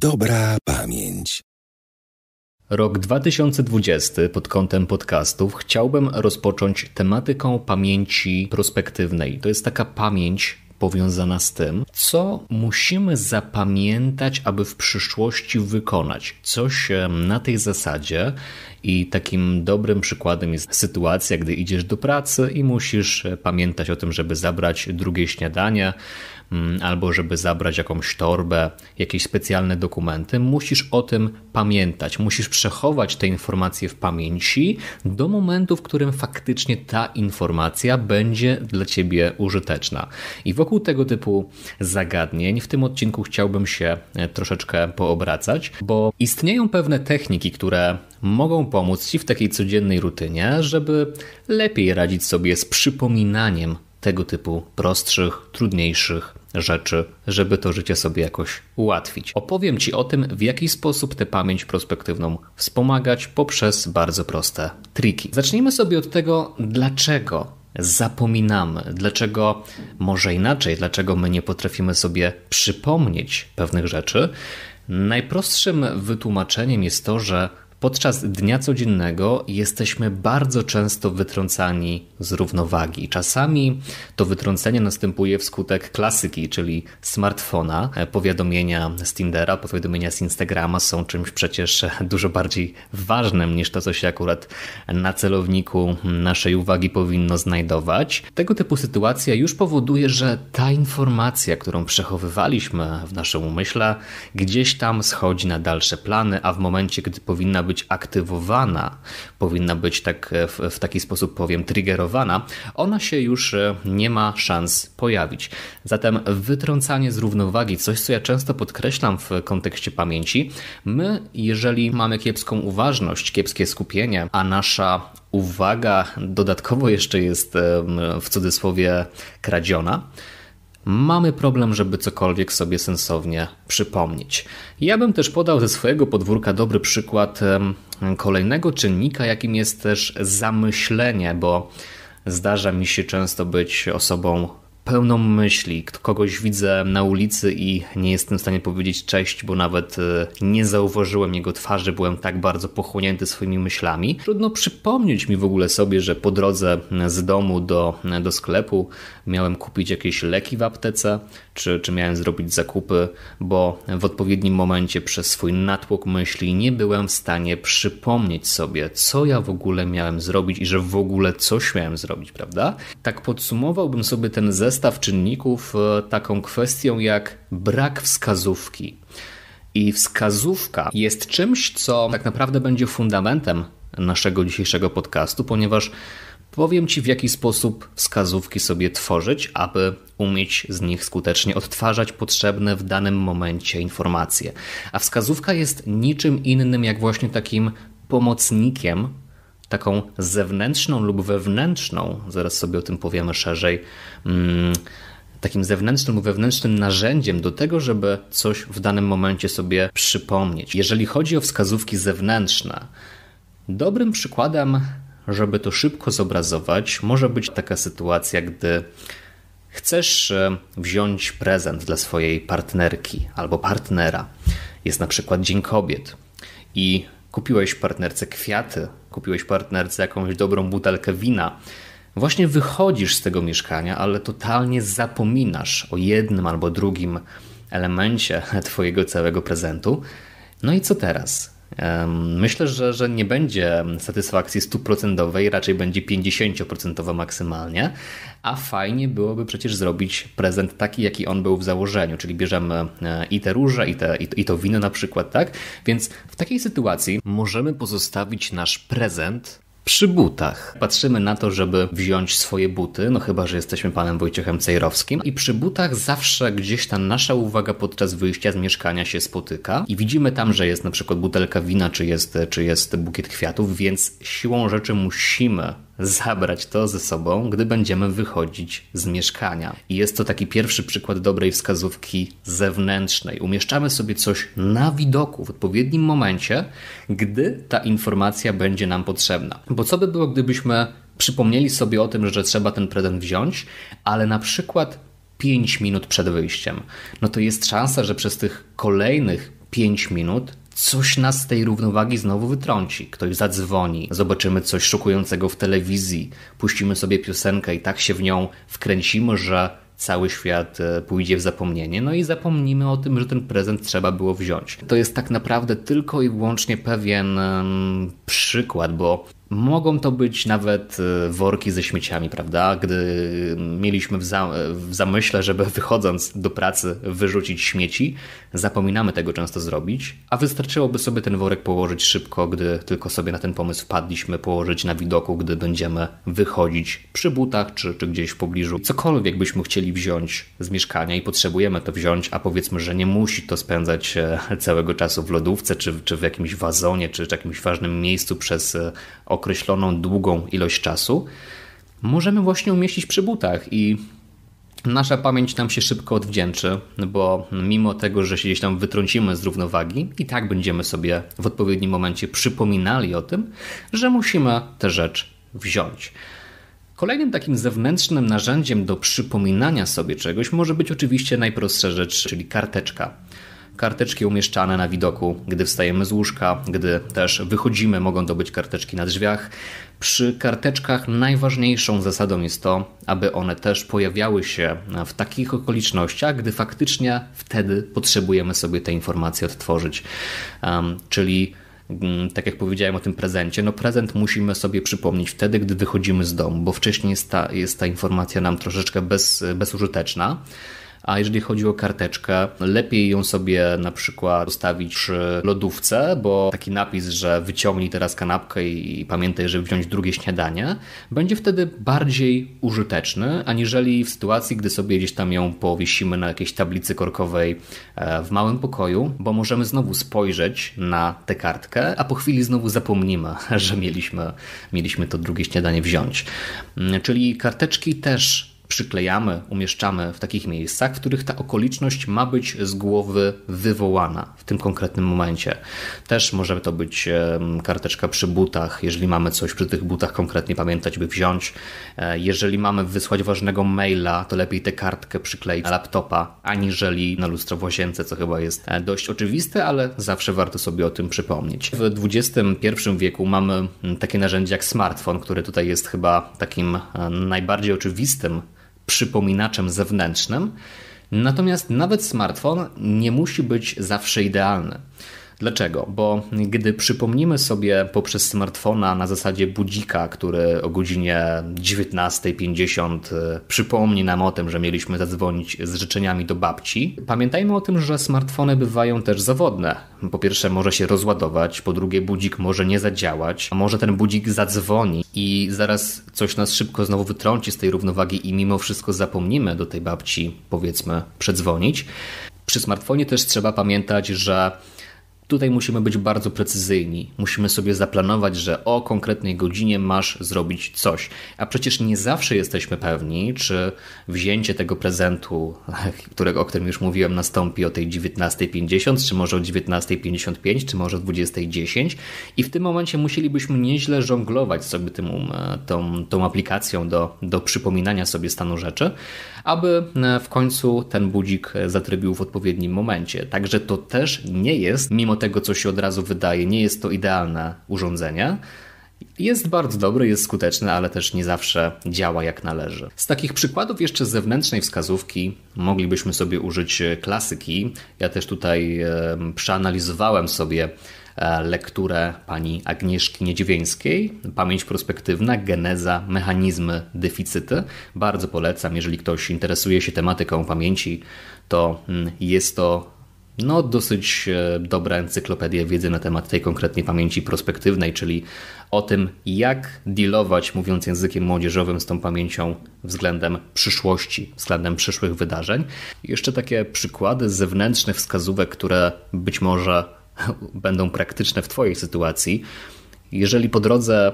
Dobra pamięć. Rok 2020 pod kątem podcastów chciałbym rozpocząć tematyką pamięci prospektywnej. To jest taka pamięć powiązana z tym, co musimy zapamiętać, aby w przyszłości wykonać. Coś na tej zasadzie i takim dobrym przykładem jest sytuacja, gdy idziesz do pracy i musisz pamiętać o tym, żeby zabrać drugie śniadanie, Mm, albo żeby zabrać jakąś torbę, jakieś specjalne dokumenty, musisz o tym pamiętać. Musisz przechować te informacje w pamięci do momentu, w którym faktycznie ta informacja będzie dla ciebie użyteczna. I wokół tego typu zagadnień w tym odcinku chciałbym się e, troszeczkę poobracać, bo istnieją pewne techniki, które mogą pomóc ci w takiej codziennej rutynie, żeby lepiej radzić sobie z przypominaniem tego typu prostszych, trudniejszych rzeczy, żeby to życie sobie jakoś ułatwić. Opowiem Ci o tym, w jaki sposób tę pamięć prospektywną wspomagać poprzez bardzo proste triki. Zacznijmy sobie od tego, dlaczego zapominamy, dlaczego może inaczej, dlaczego my nie potrafimy sobie przypomnieć pewnych rzeczy. Najprostszym wytłumaczeniem jest to, że Podczas dnia codziennego jesteśmy bardzo często wytrącani z równowagi. Czasami to wytrącenie następuje wskutek klasyki, czyli smartfona. Powiadomienia z Tindera, powiadomienia z Instagrama są czymś przecież dużo bardziej ważnym niż to, co się akurat na celowniku naszej uwagi powinno znajdować. Tego typu sytuacja już powoduje, że ta informacja, którą przechowywaliśmy w naszym umyśle, gdzieś tam schodzi na dalsze plany, a w momencie, gdy powinna być aktywowana, powinna być tak e, w, w taki sposób powiem triggerowana, ona się już e, nie ma szans pojawić. Zatem wytrącanie z równowagi, coś co ja często podkreślam w kontekście pamięci, my jeżeli mamy kiepską uważność, kiepskie skupienie, a nasza uwaga dodatkowo jeszcze jest w cudzysłowie kradziona, mamy problem, żeby cokolwiek sobie sensownie przypomnieć. Ja bym też podał ze swojego podwórka dobry przykład kolejnego czynnika, jakim jest też zamyślenie, bo zdarza mi się często być osobą pełną myśli. Kogoś widzę na ulicy i nie jestem w stanie powiedzieć cześć, bo nawet y, nie zauważyłem jego twarzy, byłem tak bardzo pochłonięty swoimi myślami. Trudno przypomnieć mi w ogóle sobie, że po drodze z domu do, do sklepu miałem kupić jakieś leki w aptece, czy, czy miałem zrobić zakupy, bo w odpowiednim momencie przez swój natłok myśli nie byłem w stanie przypomnieć sobie, co ja w ogóle miałem zrobić i że w ogóle coś miałem zrobić, prawda? Tak podsumowałbym sobie ten zestaw czynników e, taką kwestią jak brak wskazówki. I wskazówka jest czymś, co tak naprawdę będzie fundamentem naszego dzisiejszego podcastu, ponieważ Powiem Ci, w jaki sposób wskazówki sobie tworzyć, aby umieć z nich skutecznie odtwarzać potrzebne w danym momencie informacje. A wskazówka jest niczym innym jak właśnie takim pomocnikiem, taką zewnętrzną lub wewnętrzną, zaraz sobie o tym powiemy szerzej, mm, takim zewnętrznym lub wewnętrznym narzędziem do tego, żeby coś w danym momencie sobie przypomnieć. Jeżeli chodzi o wskazówki zewnętrzne, dobrym przykładem żeby to szybko zobrazować, może być taka sytuacja, gdy chcesz e, wziąć prezent dla swojej partnerki albo partnera. Jest na przykład Dzień Kobiet i kupiłeś partnerce kwiaty, kupiłeś partnerce jakąś dobrą butelkę wina. Właśnie wychodzisz z tego mieszkania, ale totalnie zapominasz o jednym albo drugim elemencie Twojego całego prezentu. No i co teraz? Myślę, że, że nie będzie satysfakcji 100%, raczej będzie 50% maksymalnie, a fajnie byłoby przecież zrobić prezent taki, jaki on był w założeniu, czyli bierzemy e, i te róże, i, te, i, to wino na przykład, tak? Więc w takiej sytuacji możemy pozostawić nasz prezent przy butach. Patrzymy na to, żeby wziąć swoje buty, no chyba, że jesteśmy panem Wojciechem Cejrowskim. I przy butach zawsze gdzieś ta nasza uwaga podczas wyjścia z mieszkania się spotyka i widzimy tam, że jest na przykład butelka wina, czy jest, czy jest bukiet kwiatów, więc siłą rzeczy musimy zabrać to ze sobą, gdy będziemy wychodzić z mieszkania. I jest to taki pierwszy przykład dobrej wskazówki zewnętrznej. Umieszczamy sobie coś na widoku w odpowiednim momencie, gdy ta informacja będzie nam potrzebna. Bo co by było, gdybyśmy przypomnieli sobie o tym, że trzeba ten prezent wziąć, ale na przykład 5 minut przed wyjściem? No to jest szansa, że przez tych kolejnych 5 minut Coś nas z tej równowagi znowu wytrąci. Ktoś zadzwoni, zobaczymy coś szokującego w telewizji, puścimy sobie piosenkę i tak się w nią wkręcimy, że cały świat e, pójdzie w zapomnienie, no i zapomnimy o tym, że ten prezent trzeba było wziąć. To jest tak naprawdę tylko i wyłącznie pewien przykład, bo Mogą to być nawet y, worki ze śmieciami, prawda? Gdy mieliśmy w, za, w zamyśle, żeby wychodząc do pracy wyrzucić śmieci, zapominamy tego często zrobić, a wystarczyłoby sobie ten worek położyć szybko, gdy tylko sobie na ten pomysł wpadliśmy, położyć na widoku, gdy będziemy wychodzić przy butach czy, czy gdzieś w pobliżu. Cokolwiek byśmy chcieli wziąć z mieszkania i potrzebujemy to wziąć, a powiedzmy, że nie musi to spędzać e, całego czasu w lodówce, czy, czy w jakimś wazonie, czy w jakimś ważnym miejscu przez e, określoną długą ilość czasu, możemy właśnie umieścić przy butach i nasza pamięć nam się szybko odwdzięczy, bo mimo tego, że się gdzieś tam wytrącimy z równowagi, i tak będziemy sobie w odpowiednim momencie przypominali o tym, że musimy tę rzecz wziąć. Kolejnym takim zewnętrznym narzędziem do przypominania sobie czegoś może być oczywiście najprostsza rzecz, czyli karteczka. Karteczki umieszczane na widoku, gdy wstajemy z łóżka, gdy też wychodzimy, mogą to być karteczki na drzwiach. Przy karteczkach najważniejszą zasadą jest to, aby one też pojawiały się w takich okolicznościach, gdy faktycznie wtedy potrzebujemy sobie te informacje odtworzyć. Um, czyli mm, tak jak powiedziałem o tym prezencie, no prezent musimy sobie przypomnieć wtedy, gdy wychodzimy z domu, bo wcześniej jest ta, jest ta informacja nam troszeczkę bez, bezużyteczna. A jeżeli chodzi o karteczkę, lepiej ją sobie na przykład ustawić przy lodówce, bo taki napis, że wyciągnij teraz kanapkę i pamiętaj, żeby wziąć drugie śniadanie, będzie wtedy bardziej użyteczny, aniżeli w sytuacji, gdy sobie gdzieś tam ją powiesimy na jakiejś tablicy korkowej e, w małym pokoju, bo możemy znowu spojrzeć na tę kartkę, a po chwili znowu zapomnimy, że mieliśmy, mieliśmy to drugie śniadanie wziąć. Mm, czyli karteczki też przyklejamy, umieszczamy w takich miejscach, w których ta okoliczność ma być z głowy wywołana w tym konkretnym momencie. Też może to być karteczka przy butach, jeżeli mamy coś przy tych butach konkretnie pamiętać, by wziąć. E, jeżeli mamy wysłać ważnego maila, to lepiej tę kartkę przykleić na laptopa, aniżeli na lustro w łazience, co chyba jest e, dość oczywiste, ale zawsze warto sobie o tym przypomnieć. W XXI wieku mamy takie narzędzie jak smartfon, który tutaj jest chyba takim e, najbardziej oczywistym przypominaczem zewnętrznym. Natomiast nawet smartfon nie musi być zawsze idealny. Dlaczego? Bo gdy przypomnimy sobie poprzez smartfona na zasadzie budzika, który o godzinie 19.50 e, przypomni nam o tym, że mieliśmy zadzwonić z życzeniami do babci, pamiętajmy o tym, że smartfony bywają też zawodne. Po pierwsze może się rozładować, po drugie budzik może nie zadziałać, a może ten budzik zadzwoni i zaraz coś nas szybko znowu wytrąci z tej równowagi i mimo wszystko zapomnimy do tej babci powiedzmy przedzwonić. Przy smartfonie też trzeba pamiętać, że Tutaj musimy być bardzo precyzyjni. Musimy sobie zaplanować, że o konkretnej godzinie masz zrobić coś. A przecież nie zawsze jesteśmy pewni, czy wzięcie tego prezentu, którego, o którym już mówiłem, nastąpi o tej 19.50, czy może o 19.55, czy może o 20.10. I w tym momencie musielibyśmy nieźle żonglować sobie tym, um, tą, tą aplikacją do, do przypominania sobie stanu rzeczy, aby e, w końcu ten budzik zatrybił w odpowiednim momencie. Także to też nie jest, mimo tego, co się od razu wydaje, nie jest to idealne urządzenie. Jest bardzo dobry, jest skuteczny, ale też nie zawsze działa jak należy. Z takich przykładów jeszcze z zewnętrznej wskazówki moglibyśmy sobie użyć e, klasyki. Ja też tutaj przeanalizowałem sobie e, lekturę pani Agnieszki Niedźwieńskiej, Pamięć prospektywna, geneza, mechanizmy, deficyty. Bardzo polecam, jeżeli ktoś interesuje się tematyką pamięci, to mm, jest to no, dosyć e, dobra encyklopedia wiedzy na temat tej konkretnej pamięci prospektywnej, czyli o tym, jak dealować, mówiąc językiem młodzieżowym, z tą pamięcią względem przyszłości, względem przyszłych wydarzeń. Jeszcze takie przykłady zewnętrznych wskazówek, które być może będą praktyczne w Twojej sytuacji. Jeżeli po drodze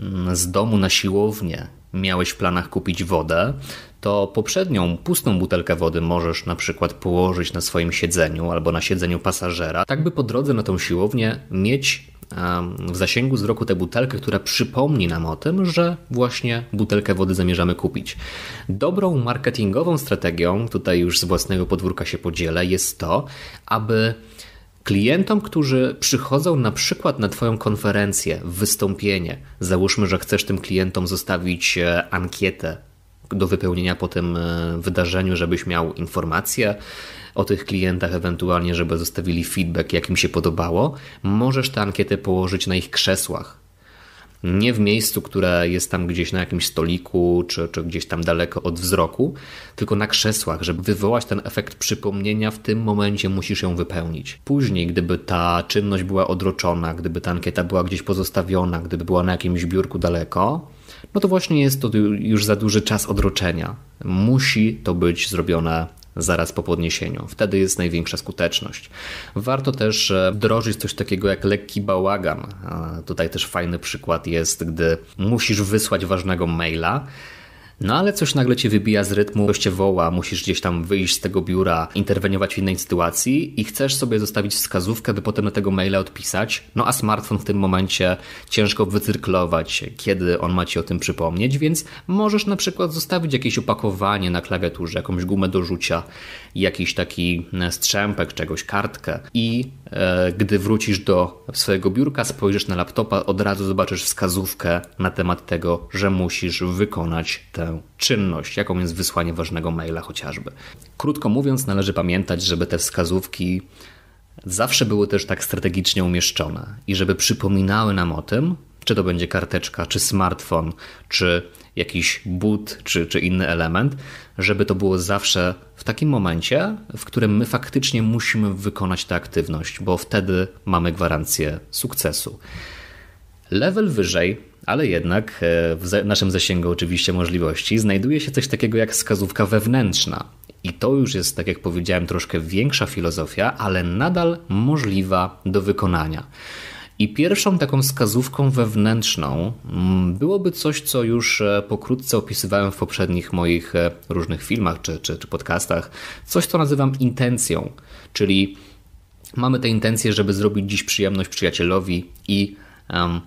mm, z domu na siłownię miałeś w planach kupić wodę, to poprzednią pustą butelkę wody możesz na przykład położyć na swoim siedzeniu albo na siedzeniu pasażera, tak by po drodze na tą siłownię mieć w zasięgu wzroku tę butelkę, która przypomni nam o tym, że właśnie butelkę wody zamierzamy kupić. Dobrą marketingową strategią, tutaj już z własnego podwórka się podzielę, jest to, aby klientom, którzy przychodzą na przykład na Twoją konferencję, wystąpienie, załóżmy, że chcesz tym klientom zostawić e, ankietę do wypełnienia po tym e, wydarzeniu, żebyś miał informacje o tych klientach, ewentualnie, żeby zostawili feedback, jak im się podobało, możesz tę ankietę położyć na ich krzesłach. Nie w miejscu, które jest tam gdzieś na jakimś stoliku, czy, czy gdzieś tam daleko od wzroku, tylko na krzesłach, żeby wywołać ten efekt przypomnienia, w tym momencie musisz ją wypełnić. Później, gdyby ta czynność była odroczona, gdyby ta ankieta była gdzieś pozostawiona, gdyby była na jakimś biurku daleko, no to właśnie jest to już za duży czas odroczenia. Musi to być zrobione zaraz po podniesieniu. Wtedy jest największa skuteczność. Warto też wdrożyć coś takiego jak lekki bałagan. Tutaj też fajny przykład jest, gdy musisz wysłać ważnego maila no ale coś nagle cię wybija z rytmu, ktoś cię woła, musisz gdzieś tam wyjść z tego biura, interweniować w innej sytuacji i chcesz sobie zostawić wskazówkę, by potem na tego maila odpisać, no a smartfon w tym momencie ciężko wycyrklować, kiedy on ma ci o tym przypomnieć, więc możesz na przykład zostawić jakieś opakowanie na klawiaturze, jakąś gumę do rzucia, jakiś taki e, strzępek czegoś, kartkę i e, gdy wrócisz do swojego biurka, spojrzysz na laptopa, od razu zobaczysz wskazówkę na temat tego, że musisz wykonać tę czynność, jaką jest wysłanie ważnego maila chociażby. Krótko mówiąc, należy pamiętać, żeby te wskazówki zawsze były też tak strategicznie umieszczone i żeby przypominały nam o tym, czy to będzie karteczka, czy smartfon, czy jakiś but, czy, czy inny element, żeby to było zawsze w takim momencie, w którym my faktycznie musimy wykonać tę aktywność, bo wtedy mamy gwarancję sukcesu. Level wyżej, ale jednak e, w naszym zasięgu oczywiście możliwości znajduje się coś takiego jak wskazówka wewnętrzna. I to już jest, tak jak powiedziałem, troszkę większa filozofia, ale nadal możliwa do wykonania. I pierwszą taką wskazówką wewnętrzną mm, byłoby coś, co już e, pokrótce opisywałem w poprzednich moich e, różnych filmach czy, czy, czy podcastach. Coś, co nazywam intencją, czyli mamy tę intencję, żeby zrobić dziś przyjemność przyjacielowi i um,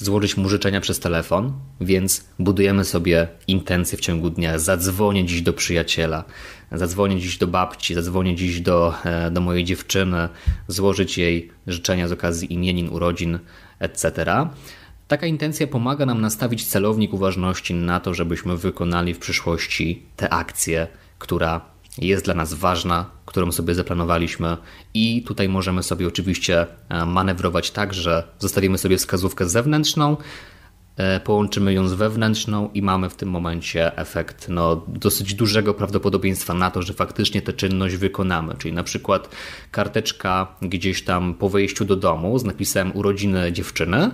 złożyć mu życzenia przez telefon, więc budujemy sobie intencje w ciągu dnia. Zadzwonię dziś do przyjaciela, zadzwonię dziś do babci, zadzwonię dziś do, e, do mojej dziewczyny, złożyć jej życzenia z okazji imienin, urodzin, etc. Taka intencja pomaga nam nastawić celownik uważności na to, żebyśmy wykonali w przyszłości tę akcję, która jest dla nas ważna, którą sobie zaplanowaliśmy, i tutaj możemy sobie oczywiście e, manewrować tak, że zostawimy sobie wskazówkę zewnętrzną, e, połączymy ją z wewnętrzną i mamy w tym momencie efekt no, dosyć dużego prawdopodobieństwa na to, że faktycznie tę czynność wykonamy. Czyli na przykład karteczka gdzieś tam po wejściu do domu z napisem urodziny dziewczyny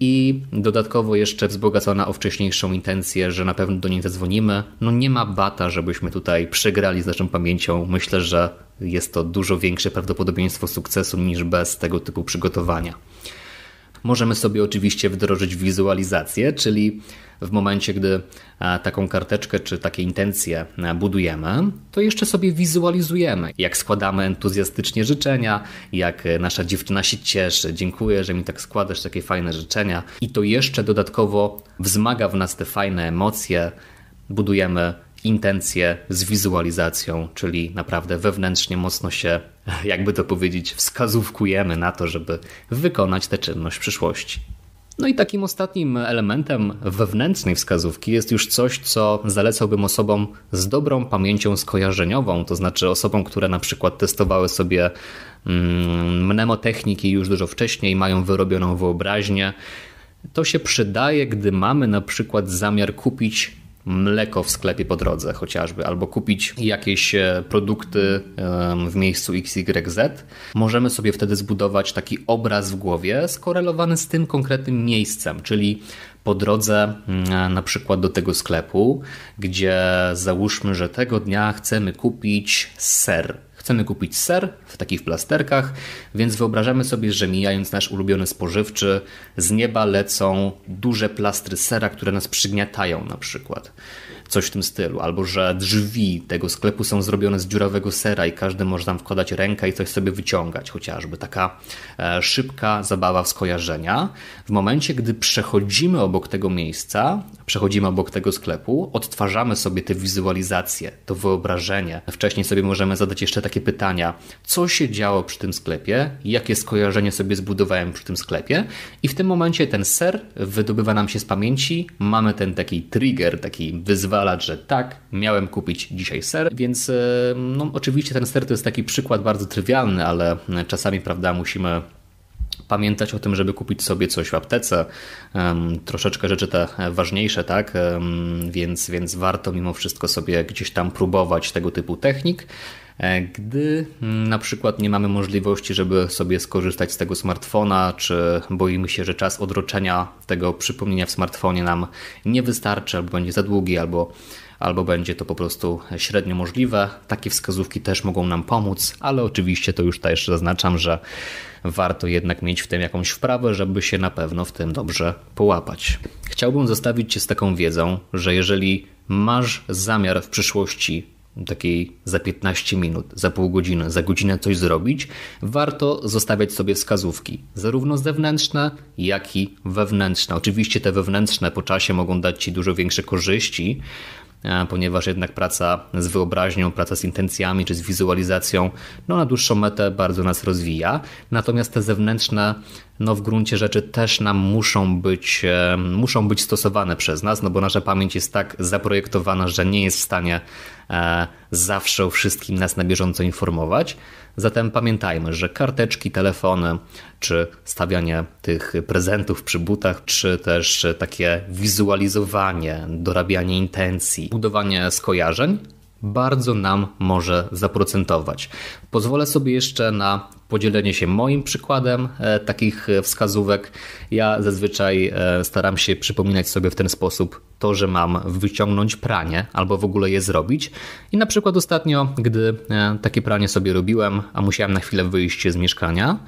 i dodatkowo jeszcze wzbogacona o wcześniejszą intencję, że na pewno do niej zadzwonimy. No nie ma bata, żebyśmy tutaj przegrali z naszą pamięcią. Myślę, że jest to dużo większe prawdopodobieństwo sukcesu niż bez tego typu przygotowania. Możemy sobie oczywiście wdrożyć wizualizację, czyli w momencie, gdy taką karteczkę czy takie intencje budujemy, to jeszcze sobie wizualizujemy, jak składamy entuzjastycznie życzenia, jak e, nasza dziewczyna się cieszy, dziękuję, że mi tak składasz takie fajne życzenia. I to jeszcze dodatkowo wzmaga w nas te fajne emocje, budujemy intencje z wizualizacją, czyli naprawdę wewnętrznie mocno się, jakby to powiedzieć, wskazówkujemy na to, żeby wykonać tę czynność w przyszłości. No i takim ostatnim elementem wewnętrznej wskazówki jest już coś, co zalecałbym osobom z dobrą pamięcią skojarzeniową, to znaczy osobom, które na przykład testowały sobie mm, mnemotechniki już dużo wcześniej, mają wyrobioną wyobraźnię. To się przydaje, gdy mamy na przykład zamiar kupić mleko w sklepie po drodze chociażby, albo kupić jakieś e, produkty w miejscu XYZ, możemy sobie wtedy zbudować taki obraz w głowie skorelowany z tym konkretnym miejscem, czyli po drodze mm, e, na przykład do tego sklepu, gdzie załóżmy, że tego dnia chcemy kupić ser Chcemy kupić ser w takich plasterkach, więc wyobrażamy sobie, że mijając nasz ulubiony spożywczy, z nieba lecą duże plastry sera, które nas przygniatają na przykład. Coś w tym stylu, albo że drzwi tego sklepu są zrobione z dziurawego sera i każdy może tam wkładać rękę i coś sobie wyciągać, chociażby taka e, szybka zabawa w skojarzenia. W momencie, gdy przechodzimy obok tego miejsca, Przechodzimy obok tego sklepu, odtwarzamy sobie te wizualizacje, to wyobrażenie. Wcześniej sobie możemy zadać jeszcze takie pytania, co się działo przy tym sklepie, jakie skojarzenie sobie zbudowałem przy tym sklepie i w tym momencie ten ser wydobywa nam się z pamięci, mamy ten taki trigger, taki wyzwalacz, że tak, miałem kupić dzisiaj ser, więc e, no, oczywiście ten ser to jest taki przykład bardzo trywialny, ale e, czasami, prawda, musimy pamiętać o tym, żeby kupić sobie coś w aptece, troszeczkę rzeczy te ważniejsze, tak? Więc, więc warto mimo wszystko sobie gdzieś tam próbować tego typu technik. E, gdy mm, na przykład nie mamy możliwości, żeby sobie skorzystać z tego smartfona, czy boimy się, że czas odroczenia tego przypomnienia w smartfonie nam nie wystarczy, albo będzie za długi, albo albo będzie to po prostu średnio możliwe. Takie wskazówki też mogą nam pomóc, ale oczywiście to już też zaznaczam, że warto jednak mieć w tym jakąś wprawę, żeby się na pewno w tym dobrze połapać. Chciałbym zostawić Cię z taką wiedzą, że jeżeli masz zamiar w przyszłości takiej za 15 minut, za pół godziny, za godzinę coś zrobić, warto zostawiać sobie wskazówki, zarówno zewnętrzne, jak i wewnętrzne. Oczywiście te wewnętrzne po czasie mogą dać Ci dużo większe korzyści, ponieważ jednak praca z wyobraźnią, praca z intencjami czy z wizualizacją, no na dłuższą metę bardzo nas rozwija. Natomiast te zewnętrzne no w gruncie rzeczy też nam muszą być, e, muszą być stosowane przez nas, no bo nasza pamięć jest tak zaprojektowana, że nie jest w stanie E, zawsze o wszystkim nas na bieżąco informować. Zatem pamiętajmy, że karteczki, telefony, czy stawianie tych prezentów przy butach, czy też takie wizualizowanie, dorabianie intencji, budowanie skojarzeń bardzo nam może zaprocentować. Pozwolę sobie jeszcze na podzielenie się moim przykładem e, takich e, wskazówek. Ja zazwyczaj e, staram się przypominać sobie w ten sposób to, że mam wyciągnąć pranie albo w ogóle je zrobić. I na przykład ostatnio, gdy takie pranie sobie robiłem, a musiałem na chwilę wyjść z mieszkania,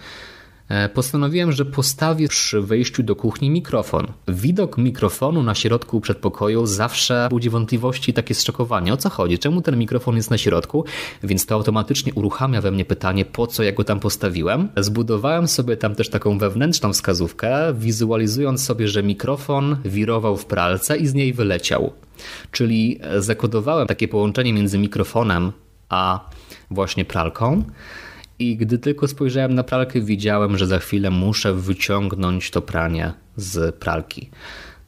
E, postanowiłem, że postawię przy wejściu do kuchni mikrofon. Widok mikrofonu na środku przedpokoju zawsze budzi wątpliwości i takie zszokowanie. O co chodzi? Czemu ten mikrofon jest na środku? Więc to automatycznie uruchamia we mnie pytanie, po co ja go tam postawiłem. Zbudowałem sobie tam też taką wewnętrzną wskazówkę, wizualizując sobie, że mikrofon wirował w pralce i z niej wyleciał. Czyli e, zakodowałem takie połączenie między mikrofonem a właśnie pralką. I gdy tylko spojrzałem na pralkę, widziałem, że za chwilę muszę wyciągnąć to pranie z pralki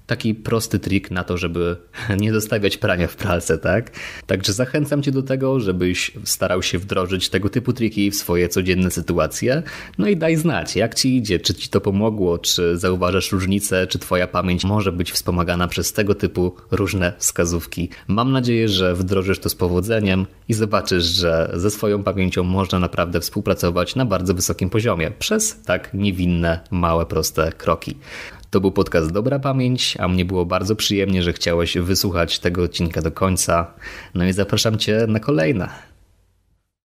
taki prosty trik na to, żeby nie zostawiać prania w pralce, tak? Także zachęcam Cię do tego, żebyś starał się wdrożyć tego typu triki w swoje codzienne sytuacje. No i daj znać, jak Ci idzie, czy Ci to pomogło, czy zauważasz różnicę, czy Twoja pamięć może być wspomagana przez tego typu różne wskazówki. Mam nadzieję, że wdrożysz to z powodzeniem i zobaczysz, że ze swoją pamięcią można naprawdę współpracować na bardzo wysokim poziomie przez tak niewinne, małe, proste kroki. To był podcast Dobra Pamięć, a mnie było bardzo przyjemnie, że chciałeś wysłuchać tego odcinka do końca. No i zapraszam Cię na kolejne.